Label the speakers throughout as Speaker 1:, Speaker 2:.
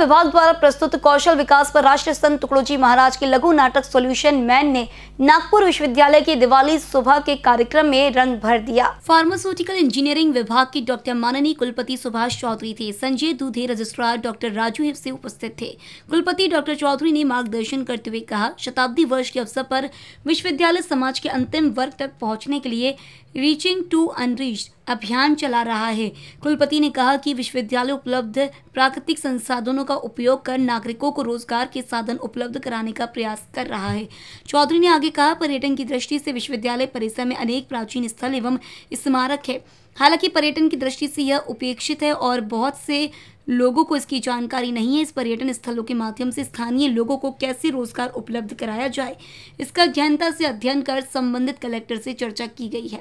Speaker 1: विभाग द्वारा प्रस्तुत कौशल विकास पर राष्ट्रीय संत टुकड़ोजी महाराज के लघु नाटक सॉल्यूशन मैन ने नागपुर विश्वविद्यालय की दिवाली सुबह के कार्यक्रम में रंग भर दिया फार्मास्यूटिकल इंजीनियरिंग विभाग की डॉक्टर माननीय कुलपति सुभाष चौधरी थे संजय दूधे रजिस्ट्रार डॉक्टर राजू से उपस्थित थे कुलपति डॉक्टर चौधरी ने मार्गदर्शन करते हुए कहा शताब्दी वर्ष के अवसर आरोप विश्वविद्यालय समाज के अंतिम वर्ग तक पहुँचने के लिए रीचिंग टू अनरीच अभियान चला रहा है कुलपति ने कहा कि विश्वविद्यालय उपलब्ध प्राकृतिक संसाधनों का उपयोग कर नागरिकों को रोजगार के साधन उपलब्ध कराने का प्रयास कर रहा है चौधरी ने आगे कहा पर्यटन की दृष्टि से विश्वविद्यालय परिसर में अनेक प्राचीन स्थल एवं स्मारक है हालांकि पर्यटन की दृष्टि से यह उपेक्षित है और बहुत से लोगों को इसकी जानकारी नहीं है इस पर्यटन स्थलों के माध्यम से स्थानीय लोगों को कैसे रोजगार उपलब्ध कराया जाए इसका गहनता से अध्ययन कर संबंधित कलेक्टर से चर्चा की गई है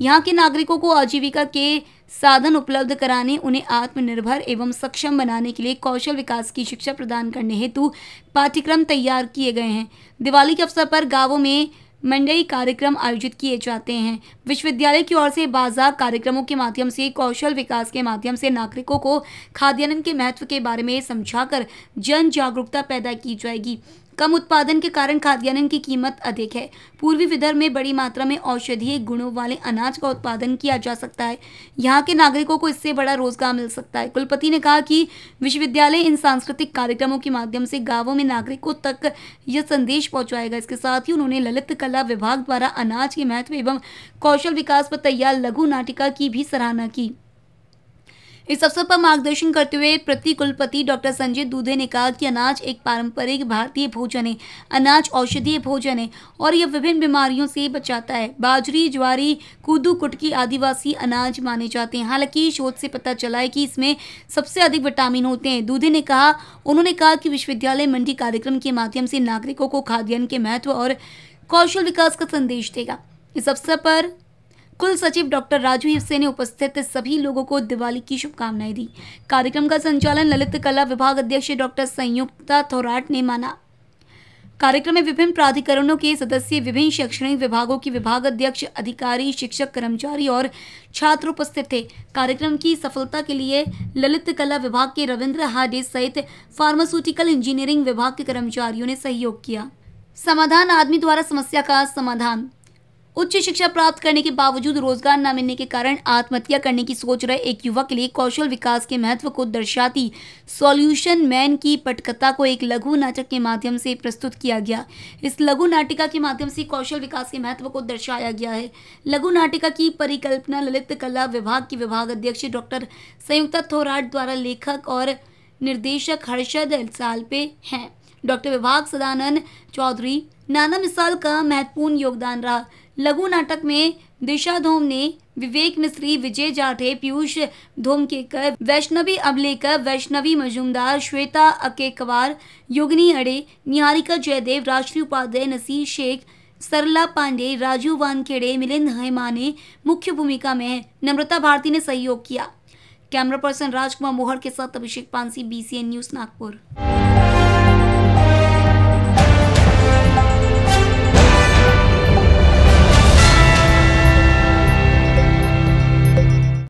Speaker 1: यहाँ के नागरिकों को आजीविका के साधन उपलब्ध कराने उन्हें आत्मनिर्भर एवं सक्षम बनाने के लिए कौशल विकास की शिक्षा प्रदान करने हेतु पाठ्यक्रम तैयार किए गए हैं दिवाली के अवसर पर गाँवों में मंडई कार्यक्रम आयोजित किए जाते हैं विश्वविद्यालय की ओर से बाजार कार्यक्रमों के माध्यम से कौशल विकास के माध्यम से नागरिकों को खाद्यान्न के महत्व के बारे में समझाकर जन जागरूकता पैदा की जाएगी कम उत्पादन के कारण खाद्यान्न की कीमत अधिक है पूर्वी विदर्भ में बड़ी मात्रा में औषधीय गुणों वाले अनाज का उत्पादन किया जा सकता है यहाँ के नागरिकों को इससे बड़ा रोजगार मिल सकता है कुलपति ने कहा कि विश्वविद्यालय इन सांस्कृतिक कार्यक्रमों के माध्यम से गाँवों में नागरिकों तक यह संदेश पहुँचाएगा इसके साथ ही उन्होंने ललित कला विभाग द्वारा अनाज के महत्व एवं कौशल विकास पर तैयार लघु नाटिका की भी सराहना की इस अवसर पर मार्गदर्शन करते हुए प्रति कुलपति डॉक्टर संजय दूधे ने कहा कि अनाज एक पारंपरिक भारतीय भोजन है अनाज औषधीय भोजन है और यह विभिन्न बीमारियों से बचाता है बाजरी ज्वारी कूदू कुटकी आदिवासी अनाज माने जाते हैं हालांकि शोध से पता चला है कि इसमें सबसे अधिक विटामिन होते हैं दूधे ने कहा उन्होंने कहा कि विश्वविद्यालय मंडी कार्यक्रम के माध्यम से नागरिकों को खाद्यान्न के महत्व और कौशल विकास का संदेश देगा इस अवसर पर कुल सचिव डॉक्टर राजू हिस्से ने उपस्थित सभी लोगों को दिवाली की शुभकामनाएं दी कार्यक्रम का संचालन ललित कला विभाग अध्यक्ष डॉक्टर संयुक्ता थोराट ने माना कार्यक्रम में विभिन्न प्राधिकरणों के सदस्य विभिन्न शैक्षणिक विभागों के विभाग अध्यक्ष अधिकारी शिक्षक कर्मचारी और छात्र उपस्थित थे कार्यक्रम की सफलता के लिए ललित कला विभाग के रविंद्र हाडे सहित फार्मास्यूटिकल इंजीनियरिंग विभाग के कर्मचारियों ने सहयोग किया समाधान आदमी द्वारा समस्या का समाधान उच्च शिक्षा प्राप्त करने के बावजूद रोजगार न मिलने के कारण आत्महत्या करने की सोच रहे एक युवक के लिए कौशल विकास के महत्व को दर्शाती सॉल्यूशन मैन की पटकथा को एक लघु नाटक के माध्यम से प्रस्तुत किया गया इस लघु नाटिका के माध्यम से कौशल विकास के महत्व को दर्शाया गया है लघु नाटिका की परिकल्पना ललित कला विभाग की विभाग अध्यक्ष डॉक्टर संयुक्ता थोराट द्वारा लेखक और निर्देशक हर्षद सालपे हैं डॉक्टर विभाग सदानंद चौधरी नाना मिसाल का महत्वपूर्ण योगदान रहा लघु नाटक में दिशा धोम ने विवेक मिश्री विजय जाठे पीयूष धोमकेकर वैष्णवी अबलेकर वैष्णवी मजूमदार श्वेता अकेकवार युगनी अड़े निहारिका जयदेव राष्ट्रीय उपाध्याय नसीर शेख सरला पांडे राजू वानखेड़े मिलिंद हेमाने मुख्य भूमिका में नम्रता भारती ने सहयोग किया कैमरा पर्सन राजकुमार मोहर के साथ अभिषेक पानसी बीसीएन न्यूज नागपुर